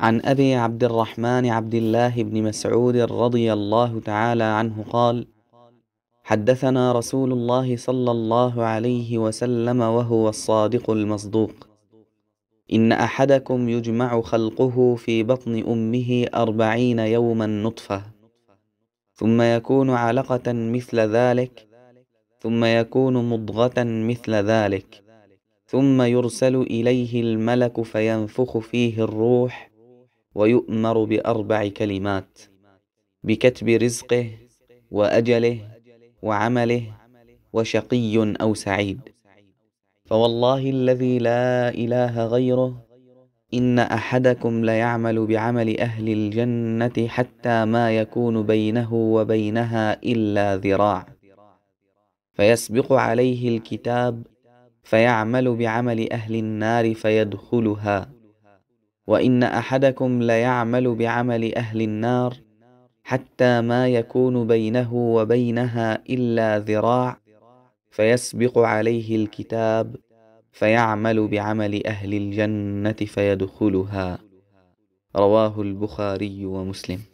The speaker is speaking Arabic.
عن أبي عبد الرحمن عبد الله بن مسعود رضي الله تعالى عنه قال حدثنا رسول الله صلى الله عليه وسلم وهو الصادق المصدوق إن أحدكم يجمع خلقه في بطن أمه أربعين يوما نطفة ثم يكون علقة مثل ذلك ثم يكون مضغة مثل ذلك ثم يرسل إليه الملك فينفخ فيه الروح ويؤمر باربع كلمات بكتب رزقه واجله وعمله وشقي او سعيد فوالله الذي لا اله غيره ان احدكم ليعمل بعمل اهل الجنه حتى ما يكون بينه وبينها الا ذراع فيسبق عليه الكتاب فيعمل بعمل اهل النار فيدخلها وان احدكم ليعمل بعمل اهل النار حتى ما يكون بينه وبينها الا ذراع فيسبق عليه الكتاب فيعمل بعمل اهل الجنه فيدخلها رواه البخاري ومسلم